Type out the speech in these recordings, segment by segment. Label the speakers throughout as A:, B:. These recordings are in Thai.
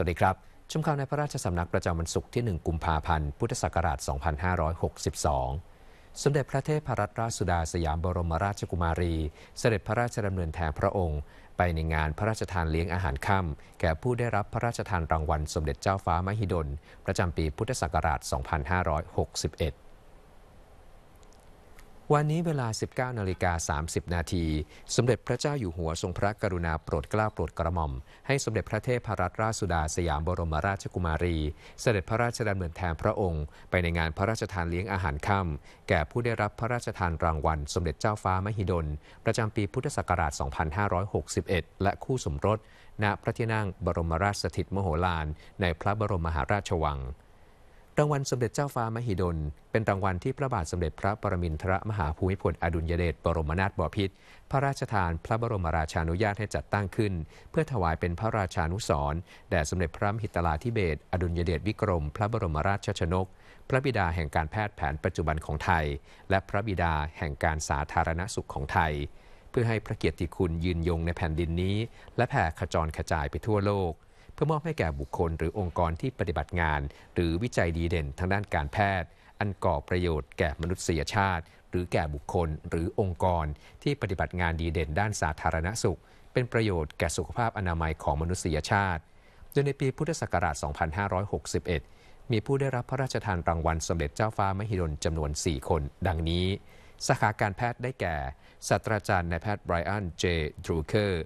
A: วัสดีครับ ชมข่าวในพระราชสำนักประจำวันศุกร์ที่ 1 กุมภาพันธ์ พุทธศักราช 2562 สมเด็จพระเทพรัตนราชสุดาสยามบรมราชกุมารี เสด็จพระราชดำเนินแทนพระองค์ ไปในงานพระราชทานเลี้ยงอาหารค่ำแก่ผู้ได้รับพระราชทานรางวัล สมเด็จเจ้าฟ้ามหิดล ประจำปีพุทธศักราช 2561วันนี้เวลา 19 นาฬิกา 30 นาที สมเด็จพระเจ้าอยู่หัวทรงพระกรุณาโปรดเกล้าโปรดกระหม่อม ให้สมเด็จพระเทพรัตนราชสุดาสยามบรมราชกุมารี เสด็จพระราชดำเนินแทนพระองค์ไปในงานพระราชทานเลี้ยงอาหารค่ำแก่ผู้ได้รับพระราชทานรางวัลสมเด็จเจ้าฟ้ามหิดล ประจำปีพุทธศักราช 2561 และคู่สมรส ณ พระที่นั่งบรมราชสถิตมโหฬารในพระบรมมหาราชวังรางวัลสมเด็จเจ้าฟ้ามหิดลเป็นรางวัลที่พระบาทสมเด็จพระปรมินทรมหาภูมิพลอดุลยเดชบรมนาถบพิตรพระราชทาน พระบรมราชานุญาตให้จัดตั้งขึ้น เพื่อถวายเป็นพระราชานุสรแด่สมเด็จพระมหิตลาธิเบศอดุลยเดชวิกรม พระบรมราชชนก พระบิดาแห่งการแพทย์แผนปัจจุบันของไทย และพระบิดาแห่งการสาธารณสุขของไทย เพื่อให้พระเกียรติคุณยืนยงในแผ่นดินนี้ และแผ่ขจรกระจายไปทั่วโลกพื่อมอบให้แก่บุคคลหรือองค์กรที่ปฏิบัติงาน หรือวิจัยดีเด่นทางด้านการแพทย์อันก่อประโยชน์แก่มนุษยชาติ หรือแก่บุคคลหรือองค์กรที่ปฏิบัติงานดีเด่น ด้านสาธารณสุข เป็นประโยชน์แก่สุขภาพอนามัยของมนุษยชาติ โดยในปีพุทธศักราช 2561 มีผู้ได้รับพระราชทานรางวัลสมเด็จเจ้าฟ้ามหิดลจำนวน 4 คน ดังนี้ สาขาการแพทย์ได้แก่ศาสตราจารย์นายแพทย์ไบรอัน เจ ดรูเคอร์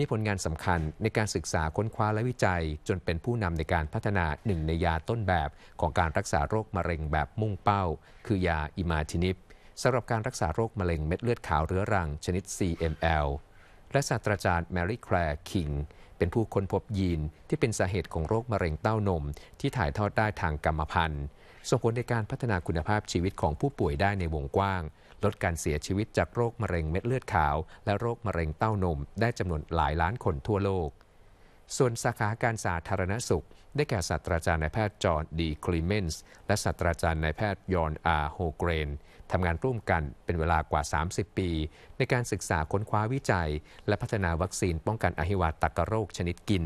A: มีผลงานสำคัญในการศึกษาค้นคว้าและวิจัยจนเป็นผู้นำในการพัฒนาหนึ่งในยาต้นแบบของการรักษาโรคมะเร็งแบบมุ่งเป้า คือยาอิมาทินิปสำหรับการรักษาโรคมะเร็งเม็ดเลือดขาวเรื้อรังชนิด CML และศาสตราจารย์แมรี่แคลร์คิงเป็นผู้ค้นพบยีนที่เป็นสาเหตุของโรคมะเร็งเต้านม ที่ถ่ายทอดได้ทางกรรมพันธุ์ส่งผลในการพัฒนาคุณภาพชีวิตของผู้ป่วยได้ในวงกว้างลดการเสียชีวิตจากโรคมะเร็งเม็ดเลือดขาวและโรคมะเร็งเต้านมได้จำนวนหลายล้านคนทั่วโลก ส่วนสาขาการสาธารณสุข ได้แก่ศาสตราจารย์นายแพทย์จอห์นดีคลีเมนส์และศาสตราจารย์นายแพทย์ยอนอาโฮเกรนทำงานร่วมกันเป็นเวลากว่า 30 ปี ในการศึกษาค้นคว้าวิจัย และพัฒนาวัคซีนป้องกันอหิวาตกโรคชนิดกิน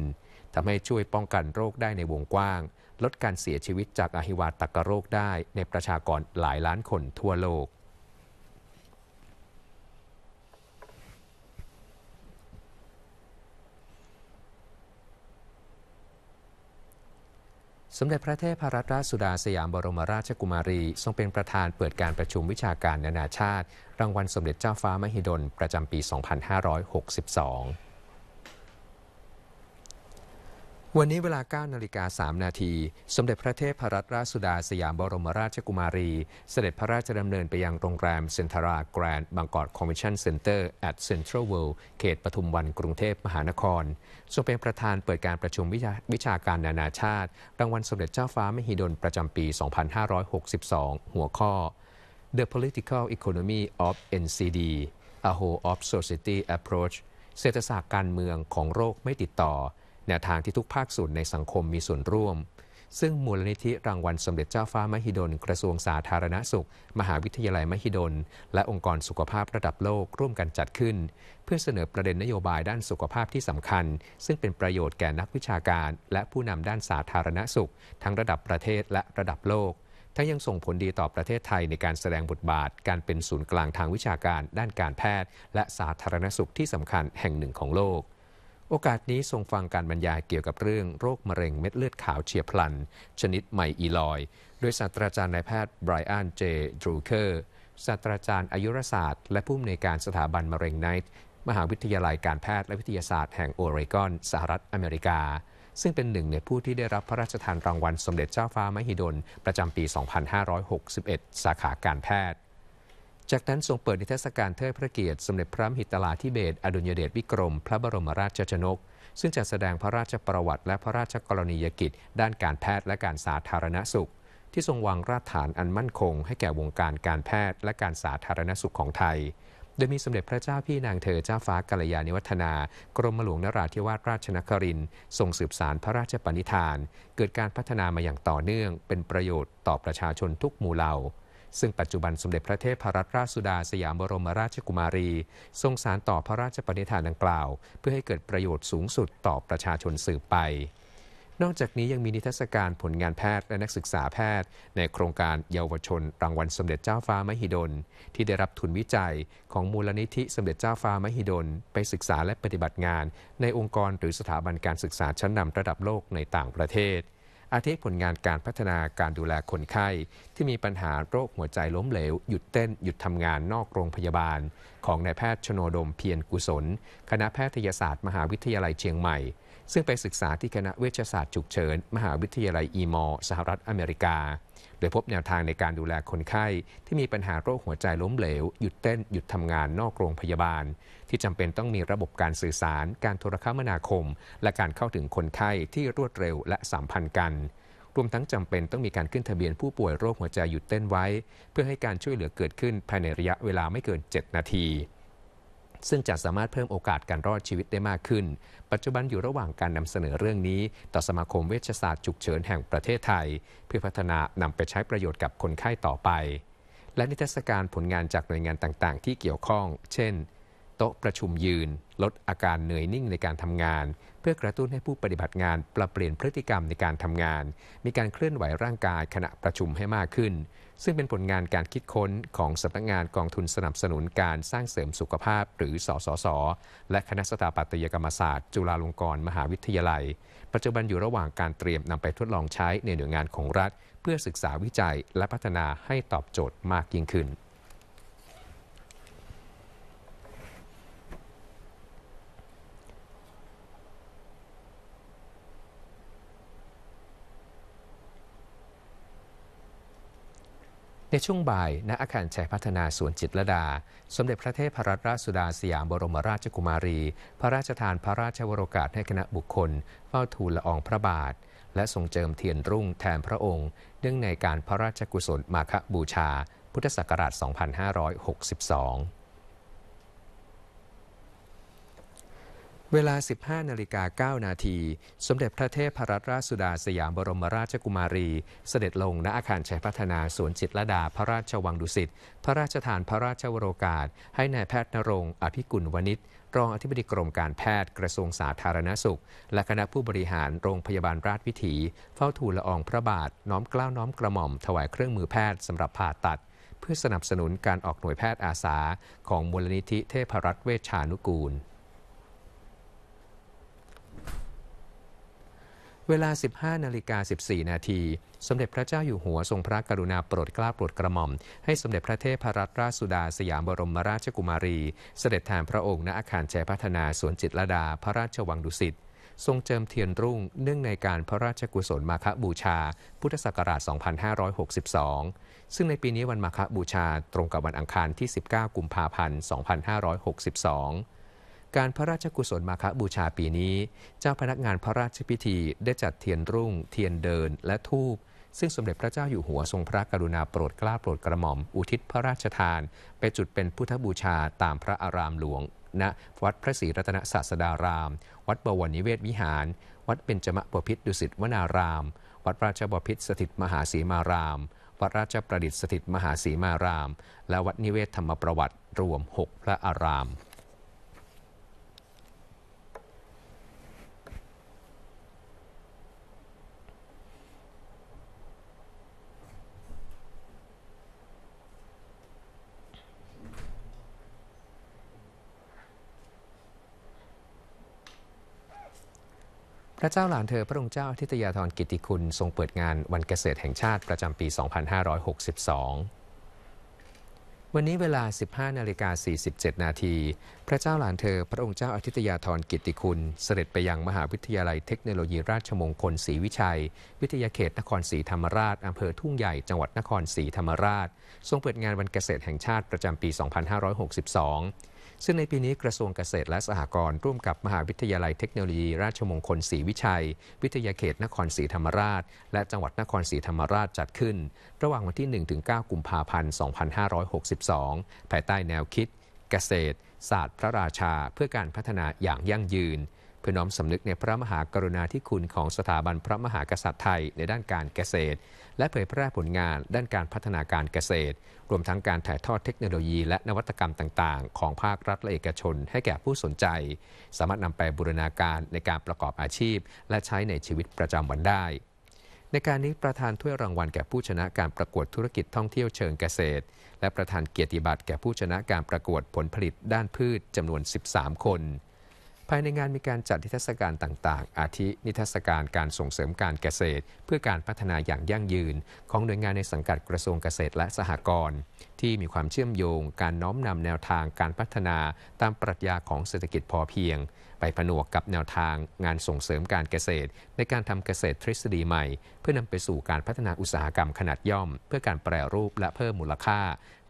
A: ทำให้ช่วยป้องกันโรคได้ในวงกว้าง ลดการเสียชีวิตจากอหิวาตกโรคได้ ในประชากรหลายล้านคนทั่วโลกสมเด็จพระเทพรัตนราชสุดาสยามบรมราชกุมารีทรงเป็นประธานเปิดการประชุมวิชาการนานาชาติ รางวัลสมเด็จเจ้าฟ้ามหิดลประจำปี 2562วันนี้เวลา9นาฬิกา 3 นาทีสมเด็จพระเทพรัตนราชสุดาสยามบรมราชกุมารี เสด็จพระราชดำเนินไปยังโรงแรม เซนทรา แกรนด์บางกอกคอมมิชชั่นเซ็นเตอร์แอดเซ็นทรัลเวิลด์เขตปทุมวันกรุงเทพมหานครทรงเป็นประธานเปิดการประชุมวิชาการนานาชาติรางวัลสมเด็จเจ้าฟ้า มหิดลประจำปี 2562 หัวข้อ The Political Economy of NCD A Whole of Society Approach เศรษฐศาสตร์การเมืองของโรคไม่ติดต่อแนวทางที่ทุกภาคส่วนในสังคมมีส่วนร่วม ซึ่งมูลนิธิรางวัลสมเด็จเจ้าฟ้ามหิดลกระทรวงสาธารณสุข มหาวิทยาลัยมหิดล และองค์กรสุขภาพระดับโลกร่วมกันจัดขึ้น เพื่อเสนอประเด็น นโยบายด้านสุขภาพที่สำคัญ ซึ่งเป็นประโยชน์แก่นักวิชาการ และผู้นำ ด้านสาธารณสุข ทั้งระดับประเทศและระดับโลก ทั้งยังส่งผลดีต่อประเทศไทยในการแสดงบทบาทการเป็นศูนย์กลางทางวิชาการ ด้านการแพทย์ และสาธารณสุขที่สำคัญแห่งหนึ่งของโลกโอกาสนี้ทรงฟังการบรรยายเกี่ยวกับเรื่องโรคมะเร็งเม็ดเลือดขาวเฉียบพลัน ชนิดไมอีลอย โดยศาสตราจารย์นายแพทย์ไบรอันเจดรูเคอร์ศาสตราจารย์อายุรศาสตร์และผู้อำนวยการสถาบันมะเร็งไนท์มหาวิทยาลัยการแพทย์และวิทยาศาสตร์แห่งโอเรกอน สหรัฐอเมริกา ซึ่งเป็นหนึ่งในผู้ที่ได้รับพระราชทานรางวัลสมเด็จเจ้าฟ้ามหิดลประจำปี 2561 สาขาการแพทย์จากนั้นทรงเปิดนิทรรศการเทิดพระเกียรติ สมเด็จพระมหิตลาธิเบศอดุญเดชวิกรมพระบรมราชชนก ซึ่งจะแสดงพระราชประวัติและพระราชกรณียกิจด้านการแพทย์และการสาธารณสุข ที่ทรงวางรากฐานอันมั่นคงให้แก่วงการการแพทย์และการสาธารณสุขของไทย โดยมีสมเด็จพระเจ้าพี่นางเธอเจ้าฟ้ากัลยาณิวัฒนา กรมหลวงนราธิวาสราชนครินทรงสืบสารพระราชปณิธาน เกิดการพัฒนามาอย่างต่อเนื่อง เป็นประโยชน์ต่อประชาชนทุกหมู่เหล่าซึ่งปัจจุบันสมเด็จพระเทพรัตนราชสุดาสยามบรมราชกุมารี ทรงสารต่อพระราชปณิธานดังกล่าว เพื่อให้เกิดประโยชน์สูงสุดต่อประชาชนสืบไป นอกจากนี้ยังมีนิทรรศการผลงานแพทย์และนักศึกษาแพทย์ ในโครงการเยาวชน รางวัลสมเด็จเจ้าฟ้ามหิดล ที่ได้รับทุนวิจัย ของมูลนิธิสมเด็จเจ้าฟ้ามหิดลไปศึกษาและปฏิบัติงาน ในองค์กรหรือสถาบันการศึกษาชั้นนำระดับโลกในต่างประเทศอาทิผลงานการพัฒนาการดูแลคนไข้ที่มีปัญหาโรคหัวใจล้มเหลว หยุดเต้นหยุดทำงานนอกโรงพยาบาล ของนายแพทย์ชโนดมเพียรกุศล คณะแพทยศาสตร์มหาวิทยาลัยเชียงใหม่ ซึ่งไปศึกษาที่คณะเวชศาสตร์ฉุกเฉิน มหาวิทยาลัยอีมอสหรัฐอเมริกาโดยพบแนวทางในการดูแลคนไข้ที่มีปัญหาโรคหัวใจล้มเหลวหยุดเต้นหยุดทำงานนอกโรงพยาบาล ที่จำเป็นต้องมีระบบการสื่อสาร การโทรคมนาคม และการเข้าถึงคนไข้ที่รวดเร็วและสัมพันธ์กัน รวมทั้งจำเป็นต้องมีการขึ้นทะเบียนผู้ป่วยโรคหัวใจหยุดเต้นไว้ เพื่อให้การช่วยเหลือเกิดขึ้นภายในระยะเวลาไม่เกิน 7 นาทีซึ่งจะสามารถเพิ่มโอกาสการรอดชีวิตได้มากขึ้น ปัจจุบันอยู่ระหว่างการนำเสนอเรื่องนี้ ต่อสมาคมเวชศาสตร์ฉุกเฉินแห่งประเทศไทย เพื่อพัฒนานำไปใช้ประโยชน์กับคนไข้ต่อไป และนิทรรศการผลงานจากหน่วยงานต่าง ๆ ที่เกี่ยวข้อง เช่น โต๊ะประชุมยืน ลดอาการเหนื่อยนิ่งในการทำงาน เพื่อกระตุ้นให้ผู้ปฏิบัติงานปรับเปลี่ยนพฤติกรรมในการทำงาน มีการเคลื่อนไหวร่างกายขณะประชุมให้มากขึ้นซึ่งเป็นผลงานการคิดค้นของสำนักงานกองทุนสนับสนุนการสร้างเสริมสุขภาพหรือ สสส และคณะสถาปัตยกรรมศาสตร์จุฬาลงกรณ์มหาวิทยาลัย ปัจจุบันอยู่ระหว่างการเตรียมนำไปทดลองใช้ในหน่วยงานของรัฐ เพื่อศึกษาวิจัยและพัฒนาให้ตอบโจทย์มากยิ่งขึ้นในช่วงบ่าย ณ อาคารชัยพัฒนาสวนจิตรดา สมเด็จพระเทพรัตนราชสุดาสยามบรมราชกุมารี พระราชทานพระราชวโรกาสให้คณะบุคคล เฝ้าทูลละอองพระบาท และทรงเจิมเทียนรุ่งแทนพระองค์เนื่องในการพระราชกุศลมาคบูชา พุทธศักราช 2562เวลา 15 นาฬิกา9นาที สมเด็จพระเทพรัตนราชสุดาสยามบรมราชกุมารี เสด็จลงณอาคารชัยพัฒนาสวนจิตรดาพระราชวังดุสิต พระราชทานพระราชวโรกาสให้นายแพทย์นรงอภิกุลวณิชรองอธิบดีกรมการแพทย์กระทรวงสาธารณสุข และคณะผู้บริหารโรงพยาบาลราชวิถี เฝ้าทูลละอองพระบาทน้อมกล้าวน้อมกระหม่อม ถวายเครื่องมือแพทย์สำหรับผ่าตัด เพื่อสนับสนุนการออกหน่วยแพทย์อาสา ของมูลนิธิเทพรัตน์เวชานุกูลเวลา 15 นาฬิกา 14 นาที สมเด็จพระเจ้าอยู่หัวทรงพระกรุณาโปรดเกล้าโปรดกระหม่อม ให้สมเด็จพระเทพรัตนราชสุดาสยามบรมราชกุมารี เสด็จแทนพระองค์ณอาคารแ์พัฒนาสวนจิตรดา พระราชวังดุสิต ทรงเจิมเทียนรุ่งเนื่องในการพระราชกุศลมาคบูชา พุทธศักราช 2562 ซึ่งในปีนี้วันมาคบูชาตรงกับวันอังคารที่ 19 กุมภาพันธ์ 2562การพระราชกุศลมาคบูชาปีนี้ เจ้าพนักงานพระราชพิธีได้จัดเทียนรุ่ง เทียนเดิน และทูบซึ่งสมเด็จพระเจ้าอยู่หัวทรงพระกรุณาโปรดเกล้าโปรดกระหม่อมอุทิศพระราชทานไปจุดเป็นพุทธบูชาตามพระอารามหลวงณนะวัดพระศรีรัตนศาสดาราม วัดบวรนิเวศวิหาร วัดเป็นจมะบพิตรดุสิตวนาราม วัดราชบพิตรสถิตมหาศีมาราม วัดราชประดิษฐ์สถิตมหาศีมาราม และวัดนิเวศธรรมประวัติรวม 6 พระอารามระเจ้าหลานเธอพระองค์เจ้าทิตยาธรกิติคุณทรงเปิดงานวันเกษตรแห่งชาติประจำปี 2562 วันนี้เวลา 15 นาฬิกา 47 นาที พระเจ้าหลานเธอพระองค์เจ้าอาทิตยาธรกิติคุณ เสด็จไปยังมหาวิทยาลัยเทคโนโลยีราชมงคลศรีวิชัย วิทยาเขตนครศรีธรรมราช อำเภอทุ่งใหญ่ จังหวัดนครศรีธรรมราช ทรงเปิดงานวันเกษตรแห่งชาติประจำปี 2562ซึ่งในปีนี้กระทรวงเกษตรและสหกรณ์ร่วมกับมหาวิทยาลัยเทคโนโลยีราชมงคลศรีวิชัย วิทยาเขตนครศรีธรรมราช และจังหวัดนครศรีธรรมราชจัดขึ้น ระหว่างวันที่ 1-9กุมภาพันธ์ 2562ภายใใต้แนวคิด เกษตร ศาสตร์ พระราชา เพื่อการพัฒนาอย่างยั่งยืนพื่อน้อมสำนึกในพระมหากรุณาธิคุณของสถาบันพระมหากษัตริย์ไทยในด้านการเกษตร และเผยแพร่ผลงานด้านการพัฒนาการเกษตร รวมทั้งการถ่ายทอดเทคโนโลยีและนวัตกรรมต่าง ๆ ของภาครัฐและเอกชนให้แก่ผู้สนใจ สามารถนำไปบูรณาการในการประกอบอาชีพ และใช้ในชีวิตประจำวันได้ ในการนี้ประธานถ้วยรางวัลแก่ผู้ชนะการประกวดธุรกิจท่องเที่ยวเชิงเกษตร และประธานเกียรติบัตรแก่ผู้ชนะการประกวดผลผลิตด้านพืชจำนวน 13 คนภายในงานมีการจัดนิทรรศการต่างๆ อาทินิทรรศการการส่งเสริมการเกษตรเพื่อการพัฒนาอย่างยั่งยืนของหน่วยงานในสังกัดกระทรวงเกษตรและสหกรณ์ที่มีความเชื่อมโยงการน้อมนำแนวทางการพัฒนาตามปรัชญาของเศรษฐกิจพอเพียงไปผนวกกับแนวทางงานส่งเสริมการเกษตรในการทำเกษตรทฤษฎีใหม่เพื่อนำไปสู่การพัฒนาอุตสาหกรรมขนาดย่อมเพื่อการแปรรูปและเพิ่มมูลค่า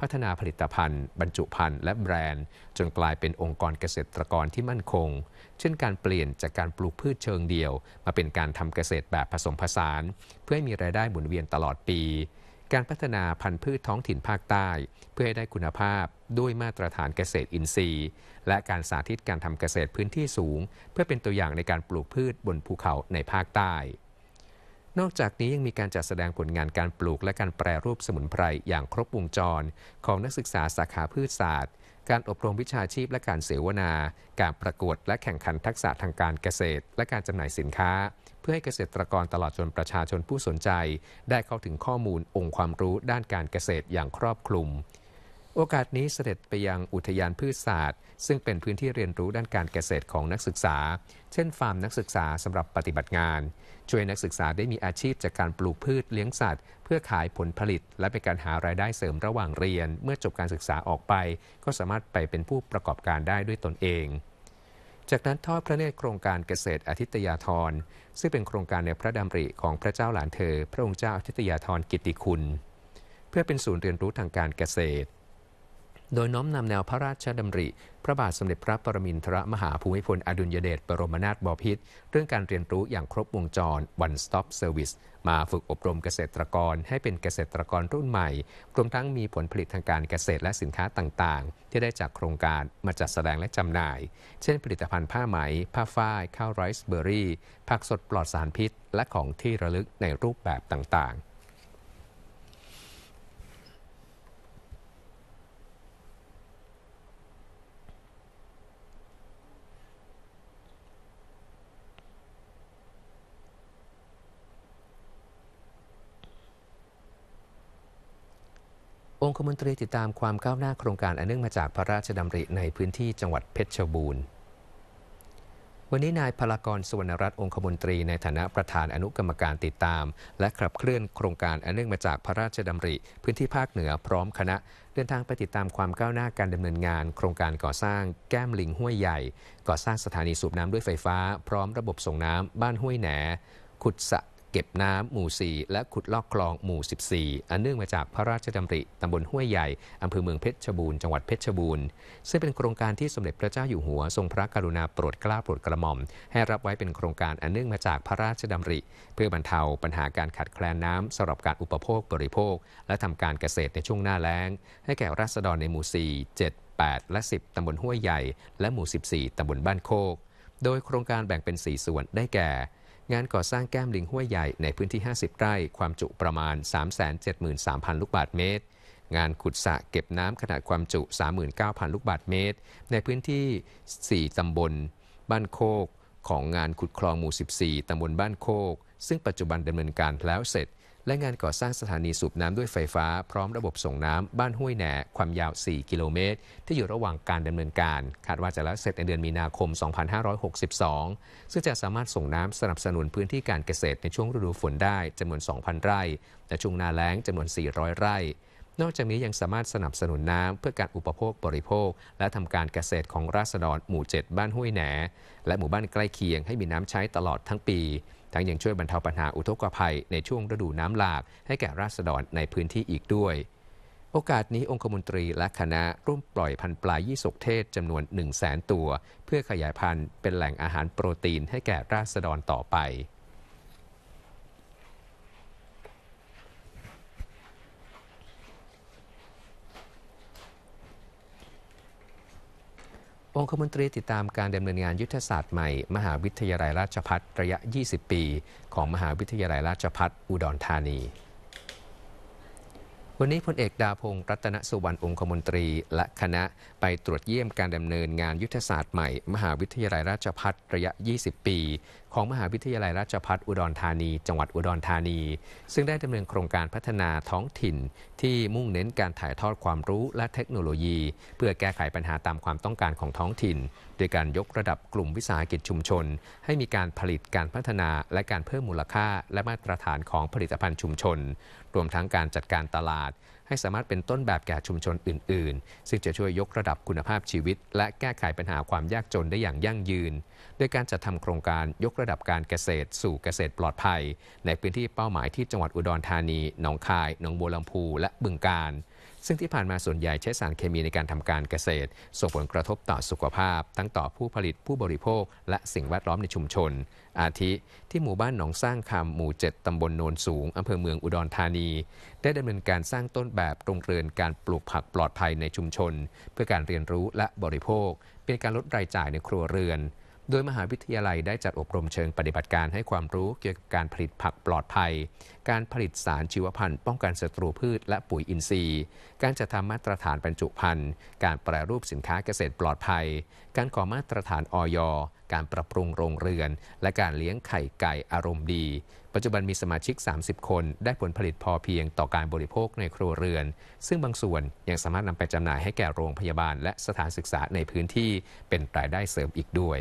A: พัฒนาผลิตภัณฑ์ บรรจุภัณฑ์และแบรนด์จนกลายเป็นองค์กรเกษตรกรที่มั่นคง เช่นการเปลี่ยนจากการปลูกพืชเชิงเดียว มาเป็นการทำเกษตรแบบผสมผสาน เพื่อให้มีรายได้หมุนเวียนตลอดปี การพัฒนาพันธุ์พืชท้องถิ่นภาคใต้ เพื่อให้ได้คุณภาพด้วยมาตรฐานเกษตรอินทรีย์ และการสาธิตการทำเกษตรพื้นที่สูง เพื่อเป็นตัวอย่างในการปลูกพืชบนภูเขาในภาคใต้นอกจากนี้ยังมีการจัดแสดงผลงานการปลูกและการแปรรูปสมุนไพรอย่างครบวงจร ของนักศึกษาสาขาพืชศาสตร์ การอบรมวิชาชีพและการเสวนา การประกวดและแข่งขันทักษะทางการเกษตร และการจำหน่ายสินค้า เพื่อให้เกษตรกรตลอดจนประชาชนผู้สนใจ ได้เข้าถึงข้อมูลองค์ความรู้ด้านการเกษตรอย่างครอบคลุม โอกาสนี้เสด็จไปยังอุทยานพืชศาสตร์ ซึ่งเป็นพื้นที่เรียนรู้ด้านการเกษตรของนักศึกษาเช่นฟาร์มนักศึกษาสำหรับปฏิบัติงาน ช่วยนักศึกษาได้มีอาชีพจากการปลูกพืชเลี้ยงสัตว์ เพื่อขายผลผลิตและเป็นการหารายได้เสริมระหว่างเรียน เมื่อจบการศึกษาออกไป ก็สามารถไปเป็นผู้ประกอบการได้ด้วยตนเอง จากนั้นทอดพระเนตรโครงการเกษตรอธิตยาธรซึ่งเป็นโครงการในพระดำริของพระเจ้าหลานเธอ พระองค์เจ้าอธิตยาธรกิติคุณ เพื่อเป็นศูนย์เรียนรู้ทางการเกษตรโดยน้อมนำแนวพระราชดำริ พระบาทสมเด็จพระปรมินทรมหาภูมิพล อดุลยเดชบรมนาถบพิตรเรื่องการเรียนรู้อย่างครบวงจร One Stop Service มาฝึกอบรมเกษตรกรให้เป็นเกษตรกรรุ่นใหม่รวมทั้งมีผลผลิตทางการเกษตรและสินค้าต่างๆ ที่ได้จากโครงการมาจัดแสดงและจำหน่าย เช่นผลิตภัณฑ์ผ้าไหม ผ้าฝ้ายข้าวไรซ์เบอร์รี่ ผักสดปลอดสารพิษ และของที่ระลึกในรูปแบบต่างๆคมนตรีติดตามความก้าวหน้าโครงการอันเนื่องมาจากพระราชดำริในพื้นที่จังหวัดเพชรบูรณ์ วันนี้นายพลากร สุวรรณรัตน์ องคมนตรีในฐานะประธานอนุกรรมการติดตาม และขับเคลื่อนโครงการอันเนื่องมาจากพระราชดำริพื้นที่ภาคเหนือพร้อมคณะเดินทางไปติดตามความก้าวหน้าการดำเนินงาน โครงการก่อสร้าง แก้มลิงห้วยใหญ่ ก่อสร้างสถานีสูบน้ำด้วยไฟฟ้าพร้อมระบบส่งน้ำ บ้านห้วยแหนขุดสะเก็บน้ำหมู่4และขุดลอกคลองหมู่ 14 อันเนื่องมาจากพระราชดำริตำบลห้วยใหญ่อำเภอเมืองเพชรบูรณ์จังหวัดเพชรบูรณ์ ซึ่งเป็นโครงการที่สมเด็จพระเจ้าอยู่หัวทรงพระกรุณาโปรดเกล้าโปรดกระหม่อม ให้รับไว้เป็นโครงการอันเนื่องมาจากพระราชดำริ เพื่อบรรเทาปัญหาการขาดแคลนน้ำสำหรับการอุปโภคบริโภคและทำการเกษตรในช่วงหน้าแล้งให้แก่ราษฎรในหมู่4 7 8และ 10ตำบลห้วยใหญ่ และหมู่ 14ตำบลบ้านโคก โดยโครงการแบ่งเป็น 4 ส่วนได้แก่งานก่อสร้างแก้มลิงห้วยใหญ่ในพื้นที่ 50 ไร่ ความจุประมาณ 373,000 ลูกบาทเมตร งานขุดสระเก็บน้ำขนาดความจุ 39,000 ลูกบาทเมตร ในพื้นที่ 4 ตำบล บ้านโคก ของงานขุดคลองหมู่ 14 ตำบลบ้านโคก ซึ่งปัจจุบันดำเนินการแล้วเสร็จและงานก่อสร้างสถานีสูบน้ำด้วยไฟฟ้าพร้อมระบบส่งน้ำบ้านห้วยแหน่ความยาว 4 กิโลเมตร ที่อยู่ระหว่างการดำเนินการคาดว่าจะแล้วเสร็จในเดือนมีนาคม 2562 ซึ่งจะสามารถส่งน้ำสนับสนุนพื้นที่การเกษตรในช่วงฤดูฝนได้จำนวน 2,000 ไร่ และช่วงนาแล้งจำนวน 400 ไร่ นอกจากนี้ยังสามารถสนับสนุนน้ำเพื่อการอุปโภคบริโภคและทำการเกษตรของราษฎรหมู่ 7 บ้านห้วยแหนและหมู่บ้านใกล้เคียงให้มีน้ำใช้ตลอดทั้งปีทั้งยังช่วยบรรเทาปัญหาอุทกภัยในช่วงฤดูน้ำหลากให้แก่ราษฎรในพื้นที่อีกด้วย โอกาสนี้องคมนตรีและคณะร่วมปล่อยพันธุ์ปลายี่สกเทศจำนวน 1 0 0 0 0แตัว เพื่อขยายพันธุ์เป็นแหล่งอาหารโปรตีนให้แก่ราษฎรต่อไปองคมนตรีติดตามการดำเนินงานยุทธศาสตร์ใหม่มหาวิทยาลัยราชพัฒระยะ 20 ปี ของมหาวิทยาลัยราชพัฒอุดรธานีวันนี้พลเอกดาพงศ์รัตนสุวรรณองคมนตรี และคณะไปตรวจเยี่ยมการดำเนินงานยุทธศาสตร์ใหม่ มหาวิทยาลัยราชพัฒระยะ 20 ปี ของมหาวิทยาลัยราชพัฒอุดรธานี จังหวัดอุดรธานี ซึ่งได้ดำเนินโครงการพัฒนาท้องถิ่น ที่มุ่งเน้นการถ่ายทอดความรู้และเทคโนโลยี เพื่อแก้ไขปัญหาตามความต้องการของท้องถิ่น โดยการยกระดับกลุ่มวิสาหกิจชุมชน ให้มีการผลิตการพัฒนา และการเพิ่มมูลค่า และมาตรฐานของผลิตภัณฑ์ชุมชนรวมทั้งการจัดการตลาด ให้สามารถเป็นต้นแบบแก่ชุมชนอื่น ๆ ซึ่งจะช่วยยกระดับคุณภาพชีวิต และแก้ไขปัญหาความยากจนได้อย่างยั่งยืนโดยการจัดทำโครงการยกระดับการเกษตรสู่เกษตรปลอดภัย ในพื้นที่เป้าหมายที่จังหวัดอุดรธานี หนองคายหนองบัวลำพูและบึงกาฬซึ่งที่ผ่านมาส่วนใหญ่ใช้สารเคมีในการทำการเกษตร ส่งผลกระทบต่อสุขภาพทั้งต่อผู้ผลิตผู้บริโภคและสิ่งแวดล้อมในชุมชน อาทิที่หมู่บ้านหนองสร้างคำหมู่ 7ตำบลโนนสูงอำเภอเมืองอุดรธานี ได้ดำเนินการสร้างต้นแบบโรงเรือนการปลูกผักปลอดภัยในชุมชนเพื่อการเรียนรู้และบริโภคเป็นการลดรายจ่ายในครัวเรือนโดยมหาวิทยาลัยได้จัดอบรมเชิงปฏิบัติการให้ความรู้เกี่ยวกับการผลิตผักปลอดภัย การผลิตสารชีวพันธุ์ป้องกันศัตรูพืชและปุ๋ยอินทรีย์ การจัดทำมาตรฐานบรรจุภัณฑ์การแปรรูปสินค้าเกษตรปลอดภัย การขอมาตรฐานออย การปรับปรุงโรงเรือน และการเลี้ยงไข่ไก่อารมณ์ดี ปัจจุบันมีสมาชิก 30 คน ได้ผลผลิตพอเพียงต่อการบริโภคในครัวเรือน ซึ่งบางส่วนยังสามารถนำไปจำหน่ายให้แก่โรงพยาบาล และสถานศึกษาในพื้นที่เป็นรายได้เสริมอีกด้วย